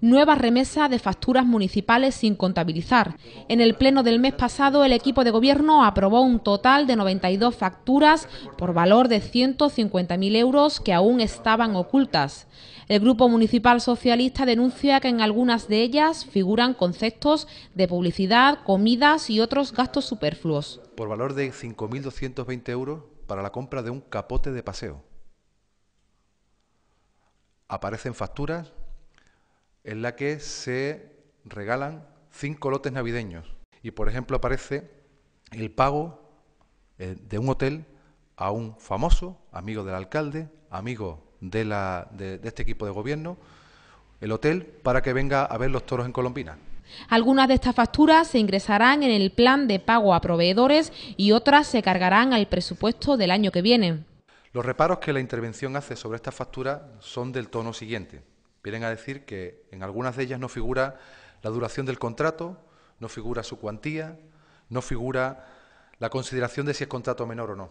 nueva remesa de facturas municipales sin contabilizar. En el pleno del mes pasado, el equipo de gobierno aprobó un total de 92 facturas por valor de 150.000 euros que aún estaban ocultas. El Grupo Municipal Socialista denuncia que en algunas de ellas figuran conceptos de publicidad, comidas y otros gastos superfluos. Por valor de 5.220 euros para la compra de un capote de paseo. Aparecen facturas en la que se regalan cinco lotes navideños. Y por ejemplo aparece el pago eh, de un hotel a un famoso, amigo del alcalde, amigo de, este equipo de gobierno, el hotel para que venga a ver los toros en Colombina. Algunas de estas facturas se ingresarán en el plan de pago a proveedores y otras se cargarán al presupuesto del año que viene. Los reparos que la intervención hace sobre estas facturas son del tono siguiente. Quieren a decir que en algunas de ellas no figura la duración del contrato, no figura su cuantía, no figura la consideración de si es contrato menor o no.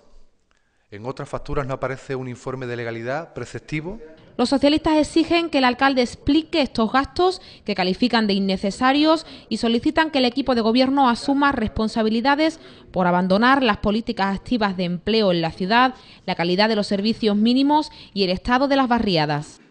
En otras facturas no aparece un informe de legalidad preceptivo. Los socialistas exigen que el alcalde explique estos gastos que califican de innecesarios y solicitan que el equipo de gobierno asuma responsabilidades por abandonar las políticas activas de empleo en la ciudad, la calidad de los servicios mínimos y el estado de las barriadas.